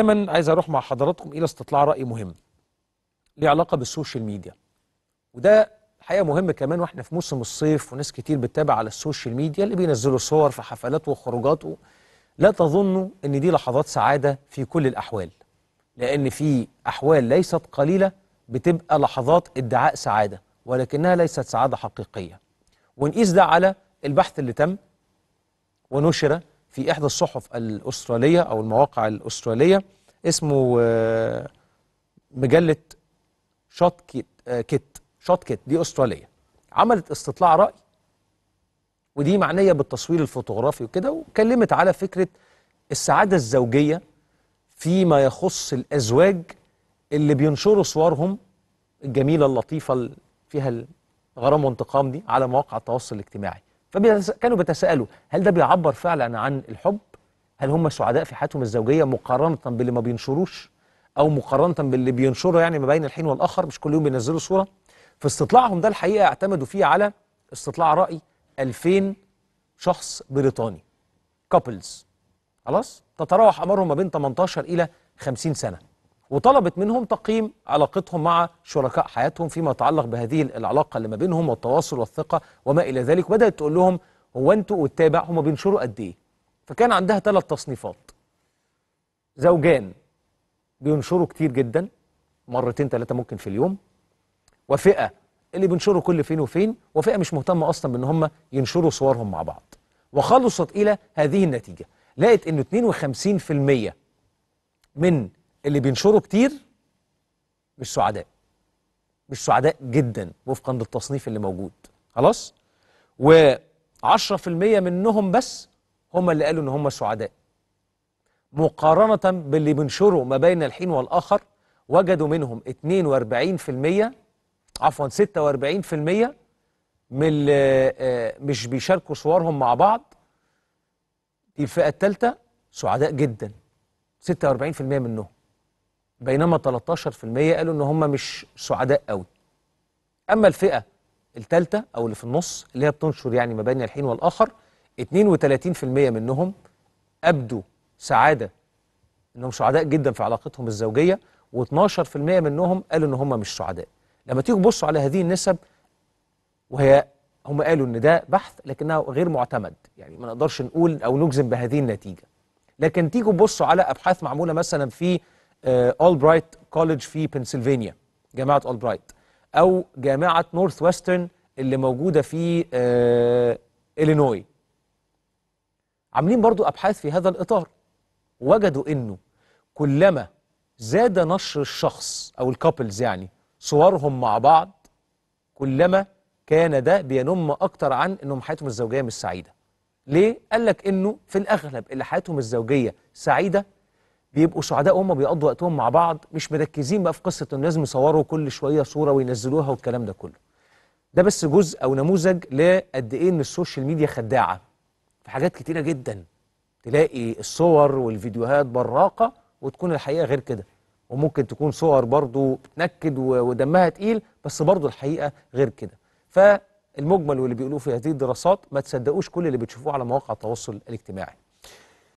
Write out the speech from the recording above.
دايما عايز اروح مع حضراتكم الى استطلاع راي مهم ليه علاقه بالسوشيال ميديا وده حقيقه مهم كمان واحنا في موسم الصيف وناس كتير بتتابع على السوشيال ميديا اللي بينزلوا صور في حفلات وخروجات لا تظنوا ان دي لحظات سعاده في كل الاحوال لان في احوال ليست قليله بتبقى لحظات ادعاء سعاده ولكنها ليست سعاده حقيقيه ونقيس ده على البحث اللي تم ونشر في إحدى الصحف الأسترالية أو المواقع الأسترالية اسمه آه، مجلة شوت آه، كيت كيت شوت كيت دي أسترالية عملت استطلاع رأي ودي معنية بالتصوير الفوتوغرافي وكده وكلمت على فكرة السعادة الزوجية فيما يخص الأزواج اللي بينشروا صورهم الجميلة اللطيفة فيها الغرام وانتقام دي على مواقع التواصل الاجتماعي فكانوا بيتساءلوا هل ده بيعبر فعلا عن الحب؟ هل هم سعداء في حياتهم الزوجيه مقارنه باللي ما بينشروش؟ او مقارنه باللي بينشره يعني ما بين الحين والاخر مش كل يوم بينزلوا صوره؟ في استطلاعهم ده الحقيقه اعتمدوا فيه على استطلاع راي 2000 شخص بريطاني كابلز خلاص؟ تتراوح اعمارهم ما بين 18 الى 50 سنه وطلبت منهم تقييم علاقتهم مع شركاء حياتهم فيما يتعلق بهذه العلاقة اللي ما بينهم والتواصل والثقة وما إلى ذلك وبدأت تقول لهم هو أنتوا والتابع هما بينشروا قد إيه فكان عندها ثلاث تصنيفات زوجان بينشروا كتير جدا مرتين ثلاثة ممكن في اليوم وفئة اللي بينشروا كل فين وفين وفئة مش مهتمة أصلا بأن هم ينشروا صورهم مع بعض وخلصت إلى هذه النتيجة لقت أنه 52% من اللي بينشروا كتير مش سعداء مش سعداء جدا وفقا للتصنيف اللي موجود خلاص و10% منهم بس هم اللي قالوا ان هم سعداء مقارنة باللي بينشروا ما بين الحين والآخر وجدوا منهم 42% عفوا 46% من اللي آه، مش بيشاركوا صورهم مع بعض الفئة الثالثة سعداء جدا 46% منهم بينما 13% قالوا ان هم مش سعداء قوي اما الفئه الثالثه او اللي في النص اللي هي بتنشر يعني ما بين الحين والاخر 32% منهم ابدوا سعاده انهم سعداء جدا في علاقتهم الزوجيه و12% منهم قالوا ان هم مش سعداء لما تيجوا تبصوا على هذه النسب وهي هم قالوا ان ده بحث لكنه غير معتمد يعني ما نقدرش نقول او نجزم بهذه النتيجه لكن تيجوا تبصوا على ابحاث معموله مثلا في البرايت آه، كوليدج في بنسلفانيا جامعه البرايت او جامعه نورث ويسترن اللي موجوده في الينوي آه، عاملين برضو ابحاث في هذا الاطار وجدوا انه كلما زاد نشر الشخص او الكابلز يعني صورهم مع بعض كلما كان ده بينم اكتر عن انهم حياتهم الزوجيه مش سعيده ليه قال لك انه في الاغلب اللي حياتهم الزوجيه سعيده بيبقوا سعداء هم بيقضوا وقتهم مع بعض مش مركزين بقى في قصه انه لازم يصوروا كل شويه صوره وينزلوها والكلام ده كله ده بس جزء او نموذج لقد ايه ان السوشيال ميديا خداعه في حاجات كتيره جدا تلاقي الصور والفيديوهات براقه وتكون الحقيقه غير كده وممكن تكون صور برضو بتنكد ودمها تقيل بس برضو الحقيقه غير كده فالمجمل واللي بيقولوه في هذه الدراسات ما تصدقوش كل اللي بتشوفوه على مواقع التواصل الاجتماعي